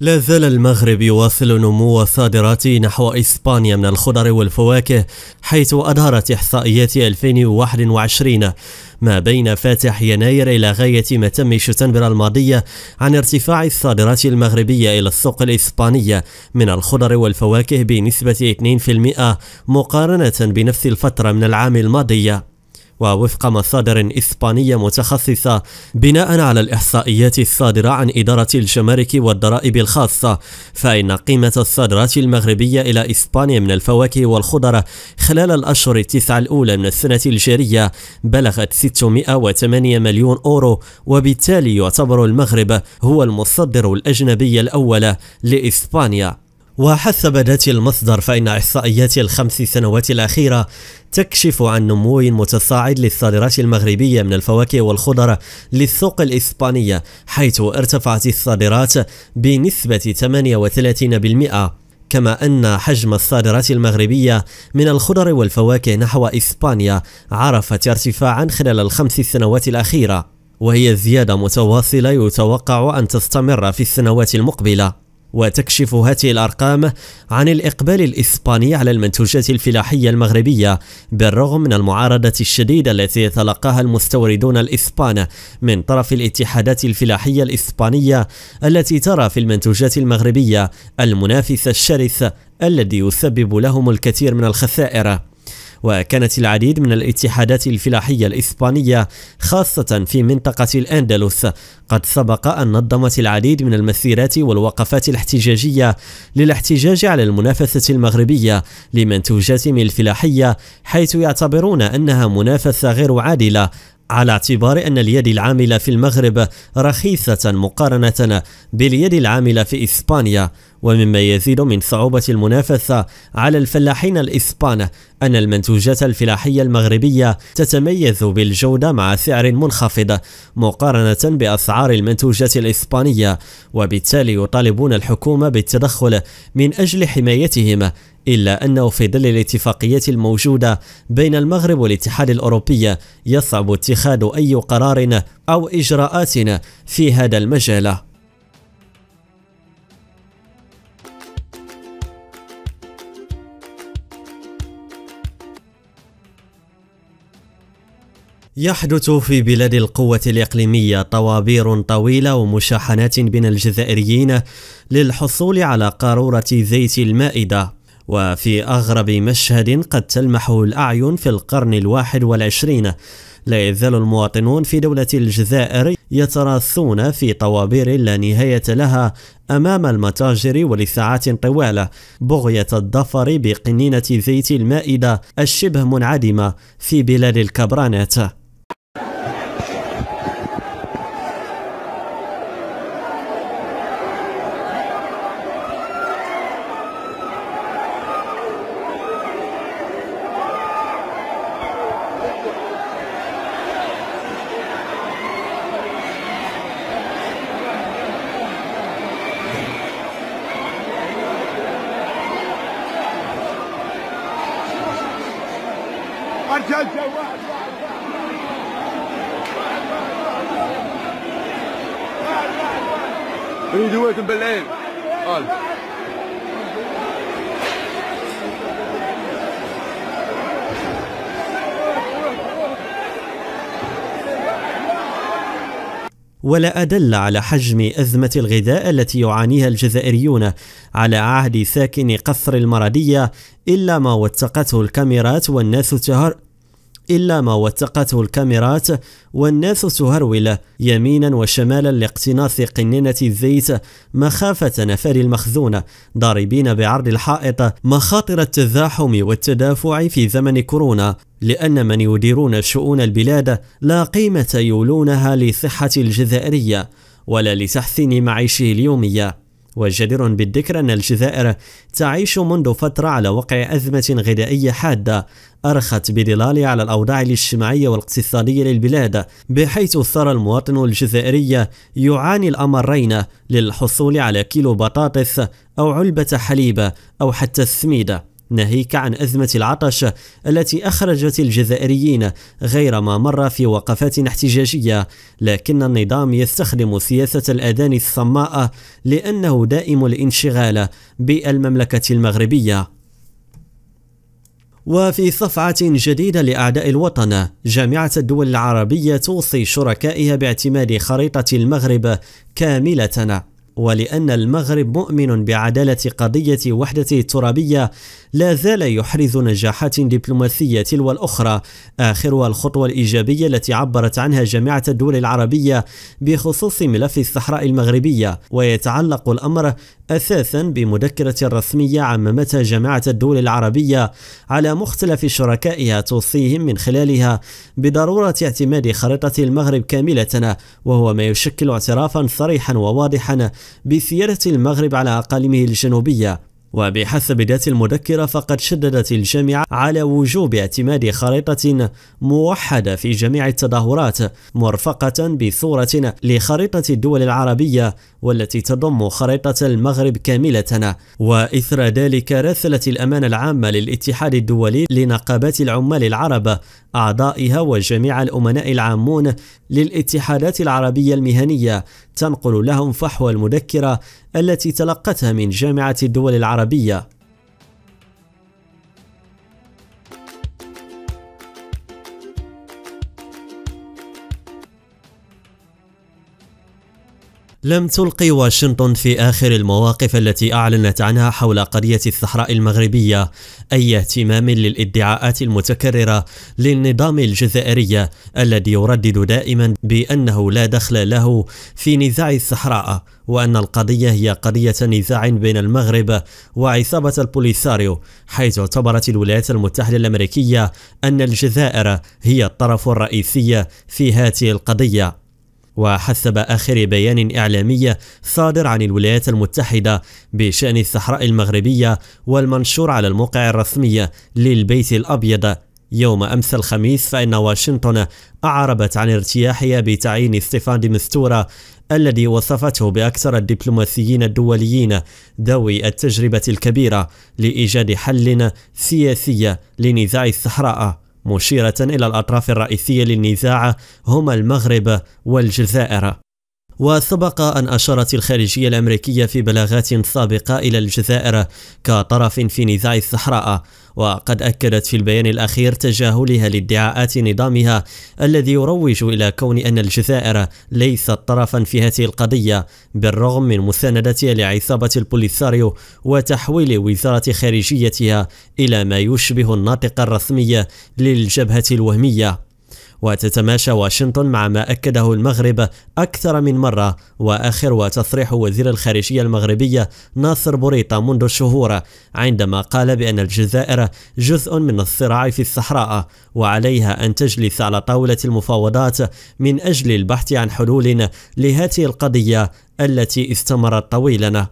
لا زال المغرب يواصل نمو صادراته نحو إسبانيا من الخضر والفواكه حيث أظهرت إحصائيات 2021 ما بين فاتح يناير إلى غاية متم شتنبر الماضية عن ارتفاع الصادرات المغربية إلى السوق الإسبانية من الخضر والفواكه بنسبة 2% مقارنة بنفس الفترة من العام الماضي ووفق مصادر إسبانية متخصصة بناء على الإحصائيات الصادرة عن إدارة الجمارك والضرائب الخاصة فإن قيمة الصادرات المغربية إلى إسبانيا من الفواكه والخضر خلال الأشهر التسعة الأولى من السنة الجارية بلغت 608 مليون أورو وبالتالي يعتبر المغرب هو المصدر الأجنبي الأول لإسبانيا وحسب بدات المصدر فإن إحصائيات الخمس سنوات الأخيرة تكشف عن نمو متصاعد للصادرات المغربية من الفواكه والخضر للسوق الإسبانية حيث ارتفعت الصادرات بنسبة 38% كما أن حجم الصادرات المغربية من الخضر والفواكه نحو إسبانيا عرفت ارتفاعا خلال الخمس سنوات الأخيرة وهي زيادة متواصلة يتوقع أن تستمر في السنوات المقبلة وتكشف هذه الأرقام عن الإقبال الإسباني على المنتوجات الفلاحية المغربية بالرغم من المعارضة الشديدة التي يتلقاها المستوردون الإسبان من طرف الاتحادات الفلاحية الإسبانية التي ترى في المنتوجات المغربية المنافس الشرس الذي يسبب لهم الكثير من الخسائر وكانت العديد من الاتحادات الفلاحية الإسبانية خاصة في منطقة الأندلس قد سبق أن نظمت العديد من المسيرات والوقفات الاحتجاجية للاحتجاج على المنافسة المغربية لمنتوجاتهم الفلاحية حيث يعتبرون أنها منافسة غير عادلة على اعتبار أن اليد العاملة في المغرب رخيصة مقارنة باليد العاملة في إسبانيا ومما يزيد من صعوبة المنافسة على الفلاحين الإسبان أن المنتوجات الفلاحية المغربية تتميز بالجودة مع سعر منخفض مقارنة بأسعار المنتوجات الإسبانية وبالتالي يطالبون الحكومة بالتدخل من أجل حمايتهم إلا أنه في ظل الاتفاقيات الموجودة بين المغرب والاتحاد الأوروبي يصعب اتخاذ أي قرار أو إجراءات في هذا المجال يحدث في بلاد القوة الإقليمية طوابير طويلة ومشاحنات بين الجزائريين للحصول على قارورة زيت المائدة وفي أغرب مشهد قد تلمحه الأعين في القرن الواحد والعشرين لا يزال المواطنون في دولة الجزائر يتراثون في طوابير لا نهاية لها أمام المتاجر ولساعات طوالة بغية الظفر بقنينة زيت المائدة الشبه منعدمة في بلاد الكبرانات جد يريدوا ويتم بالليل قال ولا أدل على حجم أزمة الغذاء التي يعانيها الجزائريون على عهد ساكن قصر المردية إلا ما وثقته الكاميرات والناس إلا ما وثقته الكاميرات والناس تهرول يمينا وشمالا لاقتناص قنينة الزيت مخافة نفر المخزون ضاربين بعرض الحائط مخاطر التزاحم والتدافع في زمن كورونا لأن من يديرون شؤون البلاد لا قيمة يولونها لصحة الجزائرية ولا لتحسين معيشه اليوميه وجدير بالذكر أن الجزائر تعيش منذ فترة على وقع أزمة غذائية حادة أرخت بدلالها على الأوضاع الاجتماعية والاقتصادية للبلاد بحيث صار المواطن الجزائري يعاني الأمرين للحصول على كيلو بطاطس أو علبة حليب أو حتى السميدة ناهيك عن أزمة العطش التي أخرجت الجزائريين غير ما مر في وقفات احتجاجية لكن النظام يستخدم سياسة الأذان الصماء لأنه دائم الانشغال بالمملكة المغربية وفي صفعة جديدة لأعداء الوطن جامعة الدول العربية توصي شركائها باعتماد خريطة المغرب كاملة ولأن المغرب مؤمن بعدالة قضية وحدته الترابية لا زال يحرز نجاحات دبلوماسية تلو الأخرى آخرها الخطوة الإيجابية التي عبرت عنها جامعة الدول العربية بخصوص ملف الصحراء المغربية ويتعلق الأمر أساسا بمذكرة رسمية عممتها جامعة الدول العربية على مختلف شركائها توصيهم من خلالها بضرورة اعتماد خريطة المغرب كاملة وهو ما يشكل اعترافا صريحا وواضحا بسيارة المغرب على أقاليمه الجنوبية وبحسب ذات المذكرة فقد شددت الجامعة على وجوب اعتماد خريطة موحدة في جميع التظاهرات مرفقة بصورة لخريطة الدول العربية والتي تضم خريطة المغرب كاملة وإثر ذلك رسلت الأمانة العامة للاتحاد الدولي لنقابات العمال العرب أعضائها وجميع الأمناء العامون للاتحادات العربية المهنية تنقل لهم فحوى المذكرة التي تلقتها من جامعة الدول العربية العربية لم تلقي واشنطن في آخر المواقف التي أعلنت عنها حول قضية الصحراء المغربية أي اهتمام للادعاءات المتكررة للنظام الجزائري الذي يردد دائما بأنه لا دخل له في نزاع الصحراء وأن القضية هي قضية نزاع بين المغرب وعصابة البوليساريو حيث اعتبرت الولايات المتحدة الأمريكية أن الجزائر هي الطرف الرئيسي في هذه القضية وحسب آخر بيان إعلامي صادر عن الولايات المتحدة بشأن الصحراء المغربية والمنشور على الموقع الرسمي للبيت الأبيض يوم أمس الخميس فإن واشنطن أعربت عن ارتياحها بتعيين ستيفان دي مستورة الذي وصفته بأكثر الدبلوماسيين الدوليين ذوي التجربة الكبيرة لإيجاد حل سياسي لنزاع الصحراء مشيرة إلى الأطراف الرئيسية للنزاع هما المغرب والجزائر وسبق أن أشارت الخارجية الأمريكية في بلاغات سابقة إلى الجزائر كطرف في نزاع الصحراء وقد أكدت في البيان الأخير تجاهلها لادعاءات نظامها الذي يروج إلى كون أن الجزائر ليست طرفا في هذه القضية بالرغم من مساندتها لعصابة البوليساريو وتحويل وزارة خارجيتها إلى ما يشبه الناطق الرسمي للجبهة الوهمية وتتماشى واشنطن مع ما أكده المغرب أكثر من مرة وآخر وتصريح وزير الخارجية المغربية ناصر بوريطة منذ شهور عندما قال بأن الجزائر جزء من الصراع في الصحراء وعليها أن تجلس على طاولة المفاوضات من أجل البحث عن حلول لهذه القضية التي استمرت طويلا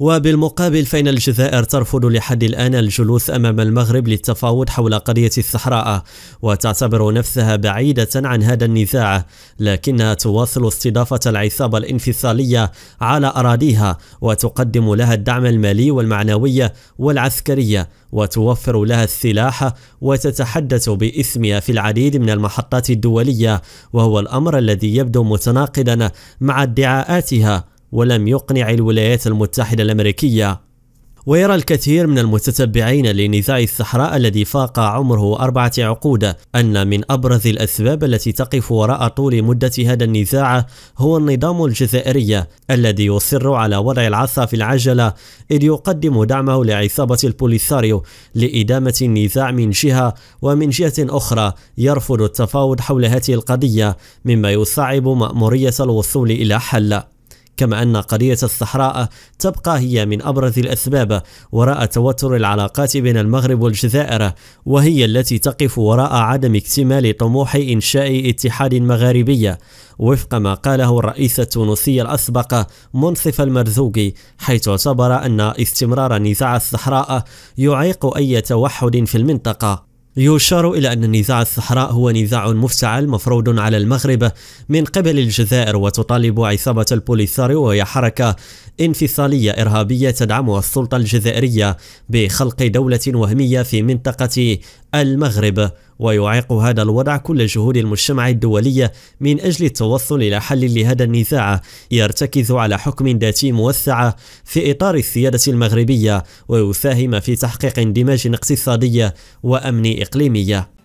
وبالمقابل فإن الجزائر ترفض لحد الآن الجلوس أمام المغرب للتفاوض حول قضية الصحراء وتعتبر نفسها بعيدة عن هذا النزاع لكنها تواصل استضافة العصابة الانفصالية على أراضيها وتقدم لها الدعم المالي والمعنوي والعسكري وتوفر لها السلاح وتتحدث باسمها في العديد من المحطات الدولية وهو الأمر الذي يبدو متناقضا مع ادعاءاتها ولم يقنع الولايات المتحدة الأمريكية ويرى الكثير من المتتبعين لنزاع الصحراء الذي فاق عمره أربعة عقود أن من أبرز الأسباب التي تقف وراء طول مدة هذا النزاع هو النظام الجزائري الذي يصر على وضع العصا في العجلة إذ يقدم دعمه لعصابة البوليساريو لإدامة النزاع من جهة ومن جهة أخرى يرفض التفاوض حول هذه القضية مما يصعب مأمورية الوصول إلى حل كما أن قضية الصحراء تبقى هي من أبرز الأسباب وراء توتر العلاقات بين المغرب والجزائر وهي التي تقف وراء عدم اكتمال طموح إنشاء اتحاد مغاربي وفق ما قاله الرئيس التونسي الأسبق منصف المرزوقي حيث اعتبر أن استمرار نزاع الصحراء يعيق أي توحد في المنطقة يشار إلى أن نزاع الصحراء هو نزاع مفتعل مفروض على المغرب من قبل الجزائر وتطالب عصابة البوليساريو وهي حركة انفصالية إرهابية تدعمها السلطة الجزائرية بخلق دولة وهمية في منطقة المغرب ويعيق هذا الوضع كل جهود المجتمع الدولية من أجل التوصل إلى حل لهذا النزاع يرتكز على حكم ذاتي موسعة في إطار السيادة المغربية ويساهم في تحقيق اندماج اقتصادي وأمن إقليمي